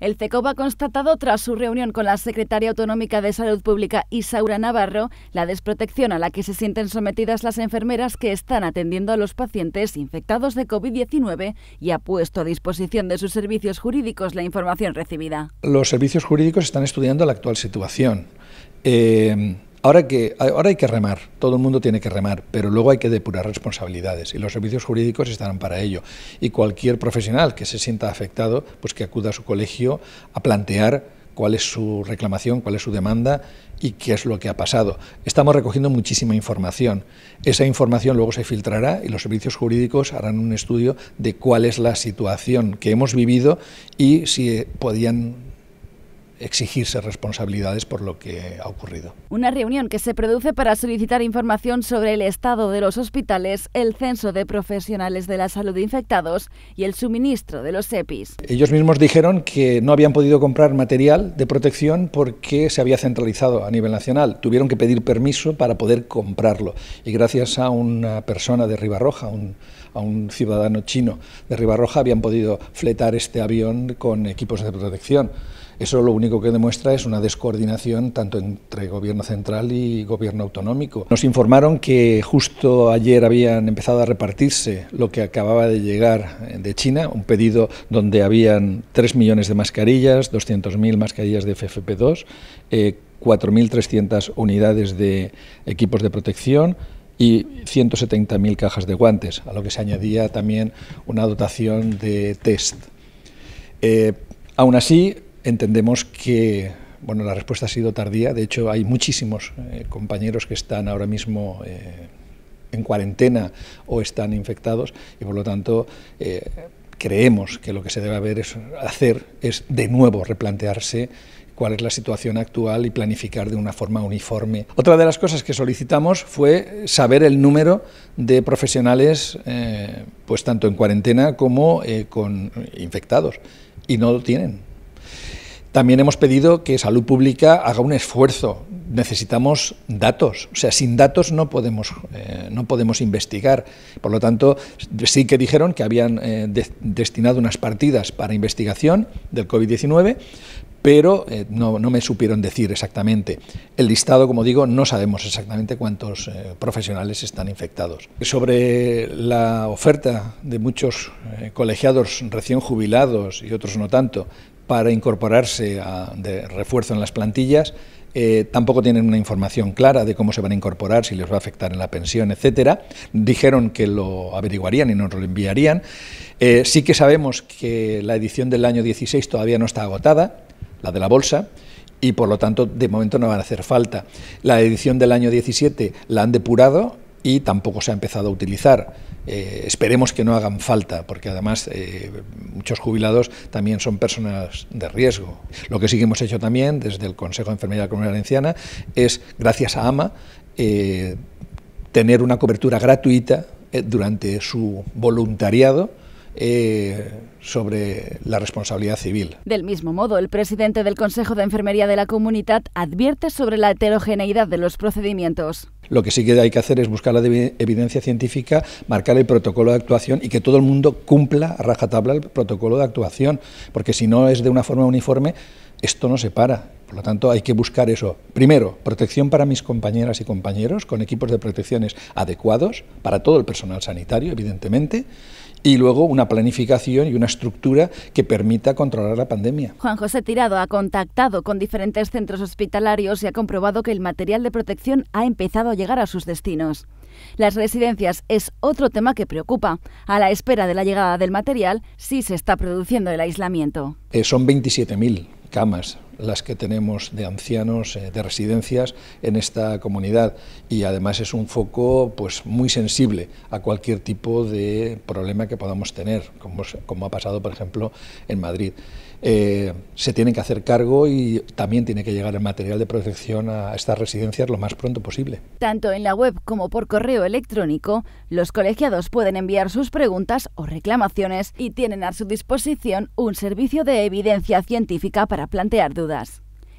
El CECOB ha constatado, tras su reunión con la secretaria autonómica de Salud Pública, Isaura Navarro, la desprotección a la que se sienten sometidas las enfermeras que están atendiendo a los pacientes infectados de COVID-19 y ha puesto a disposición de sus servicios jurídicos la información recibida. Los servicios jurídicos están estudiando la actual situación. Eh, Ahora, que, ahora hay que remar, todo el mundo tiene que remar, pero luego hay que depurar responsabilidades y los servicios jurídicos estarán para ello. Y cualquier profesional que se sienta afectado, pues que acuda a su colegio a plantear cuál es su reclamación, cuál es su demanda y qué es lo que ha pasado. Estamos recogiendo muchísima información. Esa información luego se filtrará y los servicios jurídicos harán un estudio de cuál es la situación que hemos vivido y si eh, podían exigirse responsabilidades por lo que ha ocurrido. Una reunión que se produce para solicitar información sobre el estado de los hospitales, el censo de profesionales de la salud infectados y el suministro de los EPIs. Ellos mismos dijeron que no habían podido comprar material de protección porque se había centralizado a nivel nacional. Tuvieron que pedir permiso para poder comprarlo y gracias a una persona de Ribarroja, un a un ciudadano chino de Ribarroja habían podido fletar este avión con equipos de protección. Eso lo único que demuestra es una descoordinación tanto entre gobierno central y gobierno autonómico. Nos informaron que justo ayer habían empezado a repartirse lo que acababa de llegar de China, un pedido donde habían 3 millones de mascarillas, 200.000 mascarillas de FFP2, 4.300 eh, unidades de equipos de protección, y 170.000 cajas de guantes, a lo que se añadía también una dotación de test. Eh, aún así, entendemos que bueno, la respuesta ha sido tardía. De hecho, hay muchísimos eh, compañeros que están ahora mismo eh, en cuarentena o están infectados y, por lo tanto, creemos que lo que se debe hacer es de nuevo replantearse cuál es la situación actual y planificar de una forma uniforme. Otra de las cosas que solicitamos fue saber el número de profesionales, eh, pues tanto en cuarentena como eh, con infectados, y no lo tienen. También hemos pedido que Salud Pública haga un esfuerzo. Necesitamos datos. O sea, sin datos no podemos, eh, no podemos investigar. Por lo tanto, sí que dijeron que habían destinado unas partidas para investigación del COVID-19, pero eh, no, me supieron decir exactamente. El listado, como digo, no sabemos exactamente cuántos eh, profesionales están infectados. Sobre la oferta de muchos eh, colegiados recién jubilados y otros no tanto para incorporarse de refuerzo en las plantillas, tampoco tienen una información clara de cómo se van a incorporar, si les va a afectar en la pensión, etcétera. Dijeron que lo averiguarían y nos lo enviarían. sí que sabemos que la edición del año 16 todavía no está agotada la de la bolsa, y por lo tanto de momento no van a hacer falta. La edición del año 17 la han depurado y tampoco se ha empezado a utilizar. Eh, esperemos que no hagan falta, porque además eh, muchos jubilados también son personas de riesgo. Lo que sí que hemos hecho también desde el Consejo de Enfermería Comunitaria Valenciana es, gracias a AMA, eh, tener una cobertura gratuita durante su voluntariado eh, sobre la responsabilidad civil. Del mismo modo, el presidente del Consejo de Enfermería de la Comunidad advierte sobre la heterogeneidad de los procedimientos. Lo que sí que hay que hacer es buscar la evidencia científica, marcar el protocolo de actuación y que todo el mundo cumpla a rajatabla el protocolo de actuación, porque si no es de una forma uniforme, esto no se para. Por lo tanto, hay que buscar eso. Primero, protección para mis compañeras y compañeros con equipos de protecciones adecuados para todo el personal sanitario, evidentemente, y luego una planificación y una estructura que permita controlar la pandemia. Juan José Tirado ha contactado con diferentes centros hospitalarios y ha comprobado que el material de protección ha empezado a llegar a sus destinos. Las residencias es otro tema que preocupa. A la espera de la llegada del material, sí se está produciendo el aislamiento. Eh, son 27.000 camas las que tenemos de ancianos, eh, de residencias en esta comunidad y además es un foco pues, muy sensible a cualquier tipo de problema que podamos tener, como, como ha pasado por ejemplo en Madrid. Eh, se tienen que hacer cargo y también tiene que llegar el material de protección a estas residencias lo más pronto posible. Tanto en la web como por correo electrónico, los colegiados pueden enviar sus preguntas o reclamaciones y tienen a su disposición un servicio de evidencia científica para plantear dudas.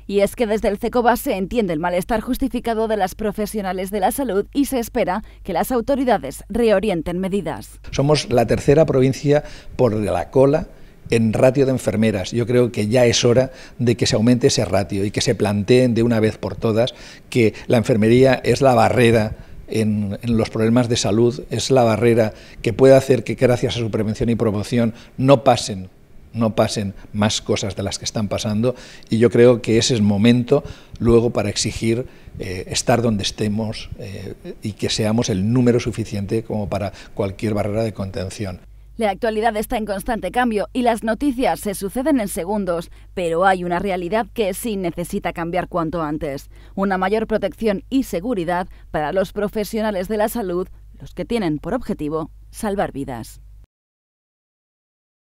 Y es que desde el CECOBA se entiende el malestar justificado de las profesionales de la salud y se espera que las autoridades reorienten medidas. Somos la tercera provincia por la cola en ratio de enfermeras. Yo creo que ya es hora de que se aumente ese ratio y que se planteen de una vez por todas que la enfermería es la barrera en, en, los problemas de salud, es la barrera que puede hacer que gracias a su prevención y promoción no pasen no pasen más cosas de las que están pasando y yo creo que ese es el momento luego para exigir eh, estar donde estemos eh, y que seamos el número suficiente como para cualquier barrera de contención. La actualidad está en constante cambio y las noticias se suceden en segundos, pero hay una realidad que sí necesita cambiar cuanto antes. Una mayor protección y seguridad para los profesionales de la salud, los que tienen por objetivo salvar vidas.